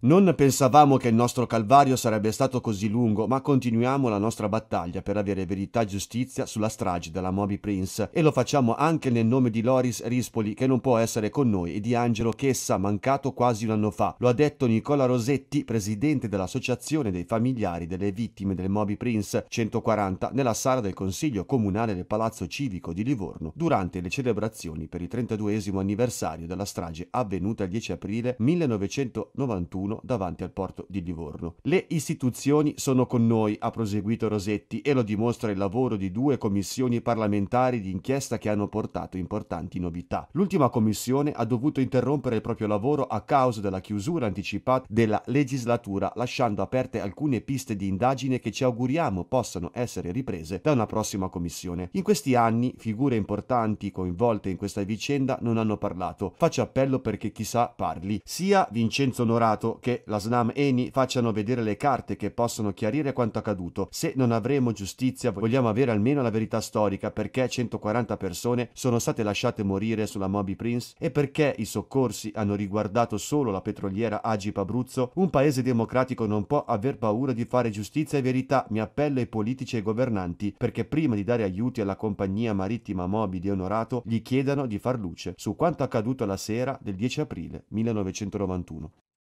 Non pensavamo che il nostro calvario sarebbe stato così lungo, ma continuiamo la nostra battaglia per avere verità e giustizia sulla strage della Moby Prince e lo facciamo anche nel nome di Loris Rispoli che non può essere con noi e di Angelo Chessa mancato quasi un anno fa. Lo ha detto Nicola Rosetti, presidente dell'Associazione dei familiari delle vittime del Moby Prince 140 nella sala del Consiglio Comunale del Palazzo Civico di Livorno durante le celebrazioni per il 32 anniversario della strage avvenuta il 10 aprile 1991 1 davanti al porto di Livorno. Le istituzioni sono con noi, ha proseguito Rosetti, e lo dimostra il lavoro di due commissioni parlamentari di inchiesta che hanno portato importanti novità. L'ultima commissione ha dovuto interrompere il proprio lavoro a causa della chiusura anticipata della legislatura, lasciando aperte alcune piste di indagine che ci auguriamo possano essere riprese da una prossima commissione. In questi anni figure importanti coinvolte in questa vicenda non hanno parlato. Faccio appello perché chissà parli. Sia Vincenzo Norato, che la Snam Eni facciano vedere le carte che possono chiarire quanto accaduto. Se non avremo giustizia, vogliamo avere almeno la verità storica perché 140 persone sono state lasciate morire sulla Moby Prince e perché i soccorsi hanno riguardato solo la petroliera Agip Abruzzo. Un paese democratico non può aver paura di fare giustizia e verità. Mi appello ai politici e ai governanti perché prima di dare aiuti alla compagnia marittima Moby di Onorato gli chiedano di far luce su quanto accaduto la sera del 10 aprile 1991.